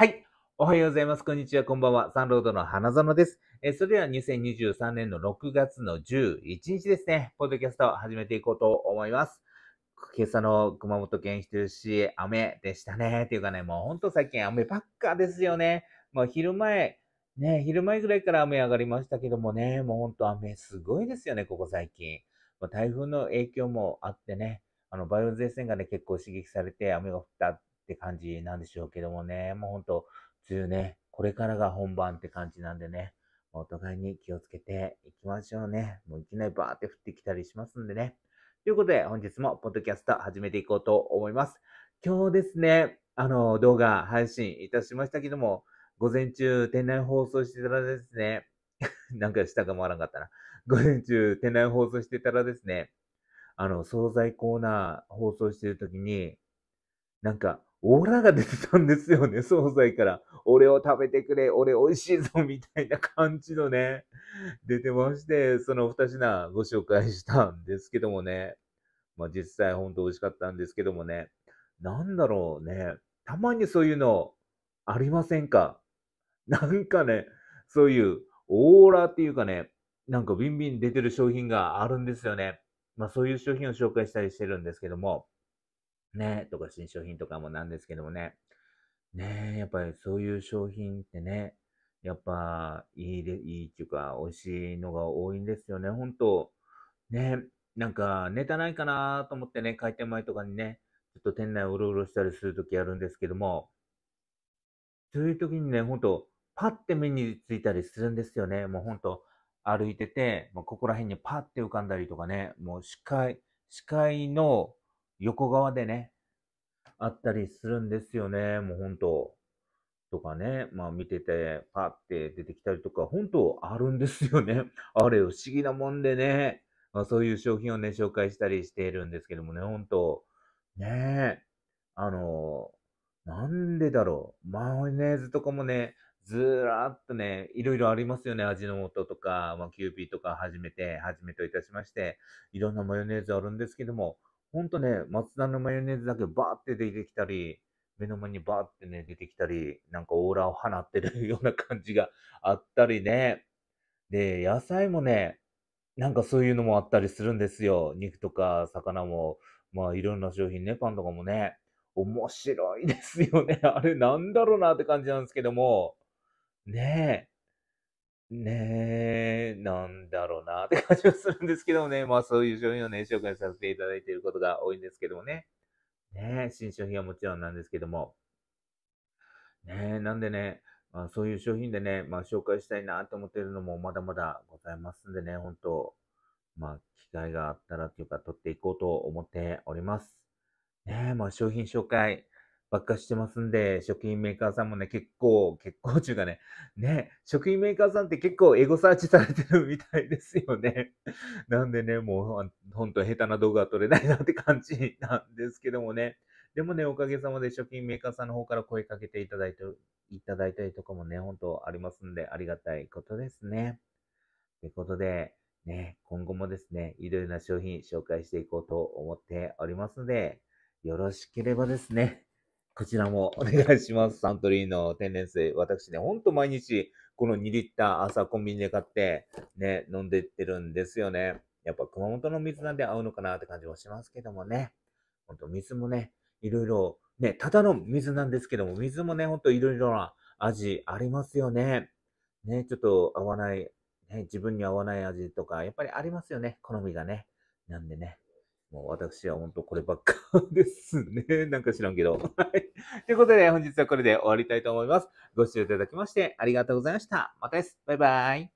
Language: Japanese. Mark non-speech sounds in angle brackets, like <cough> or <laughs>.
はい。おはようございます。こんにちは。こんばんは。サンロードの花園です。えそれでは2023年の6月の11日ですね、ポッドキャストを始めていこうと思います。今朝の熊本県人吉市、雨でしたね。っていうかね、もうほんと最近雨ばっかですよね。もう昼前、ね、昼前ぐらいから雨上がりましたけどもね、もうほんと雨すごいですよね、ここ最近。台風の影響もあってね、あの、梅雨前線がね、結構刺激されて雨が降ったって感じなんでしょうけどもね、もうほんと、梅雨ね、これからが本番って感じなんでね、お互いに気をつけていきましょうね。もういきなりバーって降ってきたりしますんでね。ということで、本日もポッドキャスト始めていこうと思います。今日ですね、あの、動画配信いたしましたけども、午前中、店内放送してたらですね、<laughs> なんか下が回らんかったな。午前中、店内放送してたらですね、あの、惣菜コーナー放送してるときに、なんか、オーラが出てたんですよね、<laughs> 惣菜から。俺を食べてくれ、俺美味しいぞ、みたいな感じのね、出てまして、その二品ご紹介したんですけどもね。まあ実際ほんと美味しかったんですけどもね。なんだろうね。たまにそういうのありませんかなんかね、そういうオーラっていうかね、なんかビンビン出てる商品があるんですよね。まあそういう商品を紹介したりしてるんですけども。ね、とか新商品とかもなんですけどもね。ねやっぱりそういう商品ってね、やっぱいいで、いいっていうか、美味しいのが多いんですよね、ほんと。ね、なんかネタないかなと思ってね、開店前とかにね、ちょっと店内をうろうろしたりするときあるんですけども、そういうときにね、ほんと、パッて目についたりするんですよね。もうほんと、歩いてて、まあ、ここら辺にパッて浮かんだりとかね、もう視界、視界の横側でね、あったりするんですよね。もう本当とかね、まあ見てて、パって出てきたりとか、本当あるんですよね。<laughs> あれ不思議なもんでね、まあ、そういう商品をね、紹介したりしているんですけどもね、本当ねえ、あの、なんでだろう。マヨネーズとかもね、ずらっとね、いろいろありますよね。味の素とか、まあ、キューピーとか始めて、始めといたしまして、いろんなマヨネーズあるんですけども、ほんとね、松田のマヨネーズだけバーって出てきたり、目の前にバーってね、出てきたり、なんかオーラを放ってる <laughs> ような感じがあったりね。で、野菜もね、なんかそういうのもあったりするんですよ。肉とか魚も、まあいろんな商品ね、パンとかもね。面白いですよね。あれなんだろうなって感じなんですけども。ねえ。ねえ、なんだろうなって感じはするんですけどもね。まあそういう商品をね、紹介させていただいていることが多いんですけどもね。ねえ、新商品はもちろんなんですけども。ねえ、なんでね、まあ、そういう商品でね、まあ紹介したいなと思ってるのもまだまだございますんでね、本当まあ機会があったらというか取っていこうと思っております。ねえ、まあ商品紹介、ばっかしてますんで、食品メーカーさんもね、結構、結構中がね、ね、食品メーカーさんって結構エゴサーチされてるみたいですよね。<laughs> なんでね、もうほんと下手な動画は撮れないなって感じなんですけどもね。でもね、おかげさまで食品メーカーさんの方から声かけていただいて、いただいたりとかもね、本当ありますんで、ありがたいことですね。ということで、ね、今後もですね、いろいろな商品紹介していこうと思っておりますので、よろしければですね、こちらもお願いします。サントリーの天然水。私ね、ほんと毎日、この2リッター朝コンビニで買って、ね、飲んでってるんですよね。やっぱ熊本の水なんで合うのかなって感じもしますけどもね。ほんと水もね、いろいろ、ね、ただの水なんですけども、水もね、ほんといろいろな味ありますよね。ね、ちょっと合わない、ね、自分に合わない味とか、やっぱりありますよね。好みがね。なんでね。もう私は本当こればっか <laughs> ですね。なんか知らんけど。はい。<laughs> ということで、本日はこれで終わりたいと思います。ご視聴いただきましてありがとうございました。またです。バイバイ。